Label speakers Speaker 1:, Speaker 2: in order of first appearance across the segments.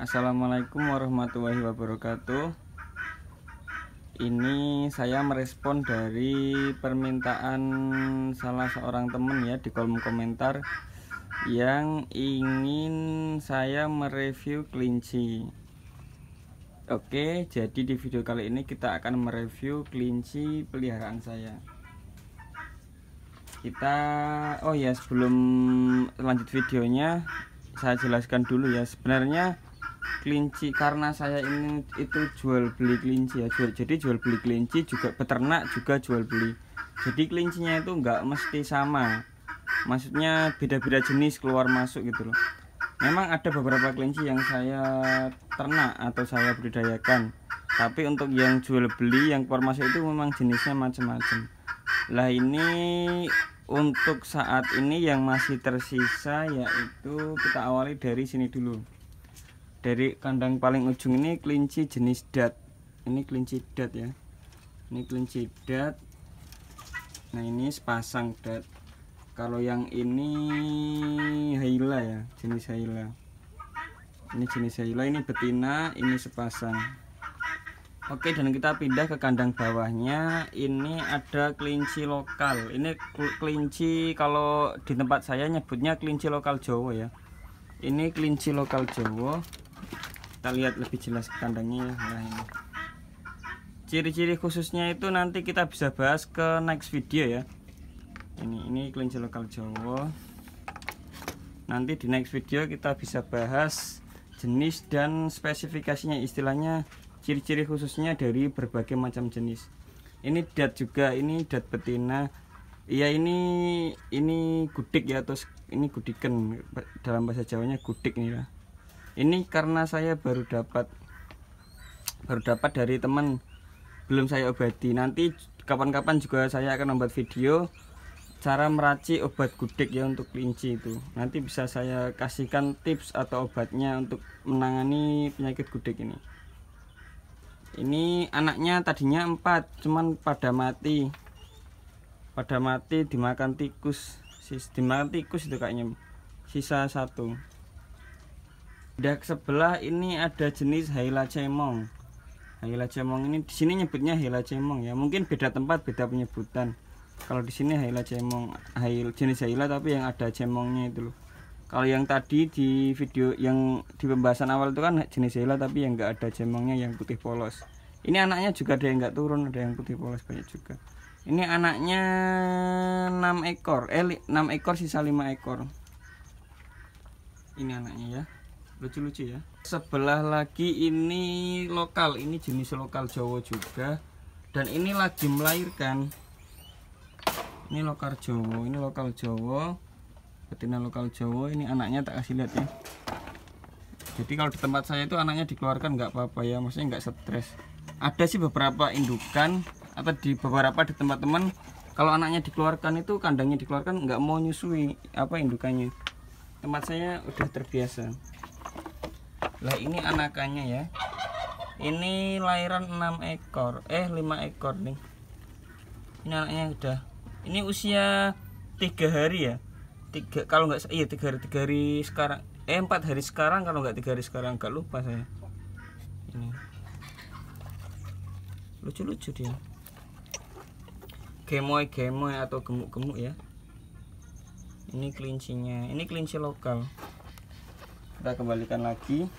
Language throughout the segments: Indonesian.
Speaker 1: Assalamualaikum warahmatullahi wabarakatuh Ini saya merespon dari permintaan salah seorang teman ya di kolom komentar Yang ingin saya mereview kelinci Oke jadi di video kali ini kita akan mereview kelinci peliharaan saya kita oh ya sebelum lanjut videonya saya jelaskan dulu ya sebenarnya kelinci karena saya ini itu jual beli kelinci ya jual jadi jual beli kelinci juga peternak juga jual beli jadi kelincinya itu enggak mesti sama maksudnya beda-beda jenis keluar masuk gitu loh memang ada beberapa kelinci yang saya ternak atau saya budidayakan tapi untuk yang jual beli yang keluar masuk itu memang jenisnya macam-macam lah ini untuk saat ini yang masih tersisa yaitu kita awali dari sini dulu dari kandang paling ujung ini kelinci jenis dat ini kelinci dat ya ini kelinci dat nah ini sepasang dat kalau yang ini haila ya jenis haila ini jenis haila ini betina ini sepasang Oke dan kita pindah ke kandang bawahnya ini ada kelinci lokal ini kelinci kalau di tempat saya nyebutnya kelinci lokal Jawa ya ini kelinci lokal Jawa kita lihat lebih jelas kandangnya ya nah, ciri-ciri khususnya itu nanti kita bisa bahas ke next video ya ini ini kelinci lokal Jawa nanti di next video kita bisa bahas jenis dan spesifikasinya istilahnya ciri-ciri khususnya dari berbagai macam jenis ini dat juga ini dat betina ya ini ini gudik ya atau ini gudiken dalam bahasa Jawanya gudik nih ya ini karena saya baru dapat baru dapat dari teman belum saya obati nanti kapan-kapan juga saya akan membuat video cara meracik obat gudeg ya untuk kelinci itu nanti bisa saya kasihkan tips atau obatnya untuk menangani penyakit gudeg ini ini anaknya tadinya empat cuman pada mati pada mati dimakan tikus sis dimakan tikus itu kayaknya sisa satu Dak sebelah ini ada jenis Haila cemong. Haila cemong ini di sini nyebutnya Haila cemong ya. Mungkin beda tempat, beda penyebutan. Kalau di sini Haila cemong, Hail jenis Haila tapi yang ada cemongnya itu loh. Kalau yang tadi di video yang di pembahasan awal itu kan jenis Haila tapi yang enggak ada cemongnya yang putih polos. Ini anaknya juga ada yang enggak turun, ada yang putih polos banyak juga. Ini anaknya 6 ekor, eh 6 ekor sisa 5 ekor. Ini anaknya ya lucu-lucu ya sebelah lagi ini lokal ini jenis lokal Jawa juga dan ini lagi melahirkan ini lokal Jawa ini lokal Jawa betina lokal Jawa ini anaknya tak kasih lihat ya jadi kalau di tempat saya itu anaknya dikeluarkan nggak apa-apa ya maksudnya nggak stres ada sih beberapa indukan atau di beberapa di tempat teman kalau anaknya dikeluarkan itu kandangnya dikeluarkan nggak mau nyusui apa indukannya tempat saya udah terbiasa lah ini anakannya ya ini lahiran 6 ekor eh 5 ekor nih ini anaknya udah ini usia tiga hari ya tiga kalau nggak iya tiga hari tiga hari sekarang eh empat hari sekarang kalau nggak tiga hari sekarang nggak lupa saya ini lucu lucu dia gemoy gemoy atau gemuk gemuk ya ini kelincinya ini kelinci lokal kita kembalikan lagi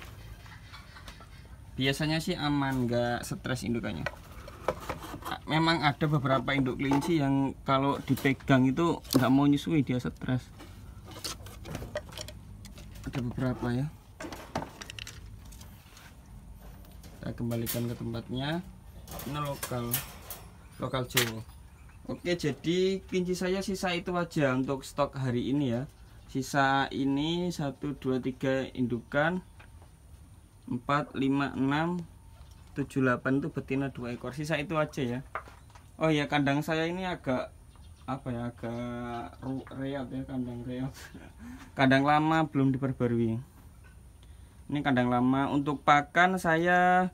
Speaker 1: biasanya sih aman nggak stres indukannya memang ada beberapa induk kelinci yang kalau dipegang itu nggak mau nyusui dia stres ada beberapa ya kita kembalikan ke tempatnya ini lokal lokal Jawa oke jadi kelinci saya sisa itu aja untuk stok hari ini ya sisa ini 1 2 3 indukan 4 5 6 7 8 itu betina dua ekor sisa itu aja ya Oh ya kandang saya ini agak apa ya agak reot ya kandang reot kandang lama belum diperbarui ini kandang lama untuk pakan saya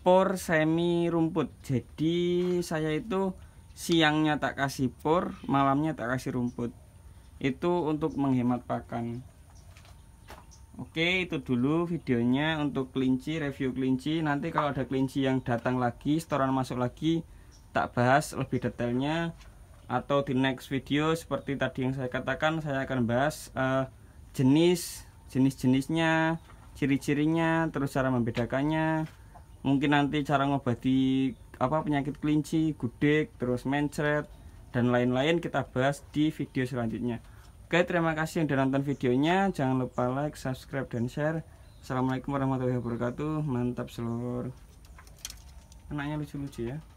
Speaker 1: por semi rumput jadi saya itu siangnya tak kasih por malamnya tak kasih rumput itu untuk menghemat pakan Oke itu dulu videonya untuk kelinci review kelinci nanti kalau ada kelinci yang datang lagi setoran masuk lagi tak bahas lebih detailnya atau di next video seperti tadi yang saya katakan saya akan bahas uh, jenis jenis-jenisnya ciri-cirinya terus cara membedakannya mungkin nanti cara ngobati apa penyakit kelinci gudeg terus mencret dan lain-lain kita bahas di video selanjutnya Oke, terima kasih yang udah nonton videonya. Jangan lupa like, subscribe, dan share. Assalamualaikum warahmatullahi wabarakatuh. Mantap, seluruh. Anaknya lucu-lucu ya.